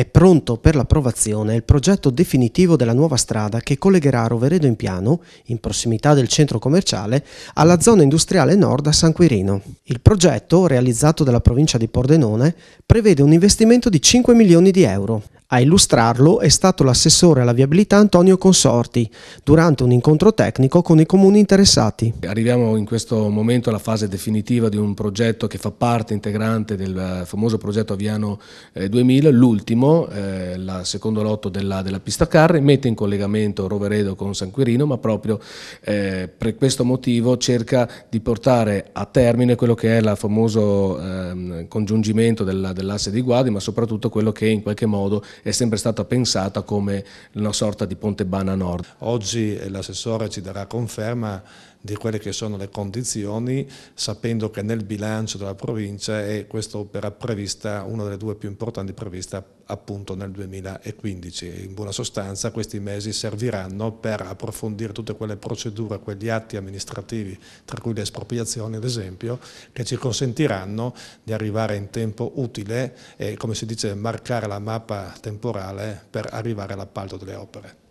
È pronto per l'approvazione il progetto definitivo della nuova strada che collegherà Roveredo in Piano, in prossimità del centro commerciale, alla zona industriale nord a San Quirino. Il progetto, realizzato dalla provincia di Pordenone, prevede un investimento di 5 milioni di euro. A illustrarlo è stato l'assessore alla viabilità Antonio Consorti durante un incontro tecnico con i comuni interessati. Arriviamo in questo momento alla fase definitiva di un progetto che fa parte integrante del eh, famoso progetto Aviano 2000, eh, l'ultimo, eh, la secondo lotto della, della, pista carri, mette in collegamento Roveredo con San Quirino, ma proprio eh, per questo motivo cerca di portare a termine quello che è il famoso eh, congiungimento dell'asse di Guadi, ma soprattutto quello che in qualche modo è sempre stata pensata come una sorta di Ponte Bana Nord. Oggi l'assessore ci darà conferma di quelle che sono le condizioni, sapendo che nel bilancio della provincia è questa opera prevista, una delle due più importanti prevista appunto nel 2015. In buona sostanza questi mesi serviranno per approfondire tutte quelle procedure, quegli atti amministrativi, tra cui le espropriazioni ad esempio, che ci consentiranno di arrivare in tempo utile e come si dice marcare la mappa temporale per arrivare all'appalto delle opere.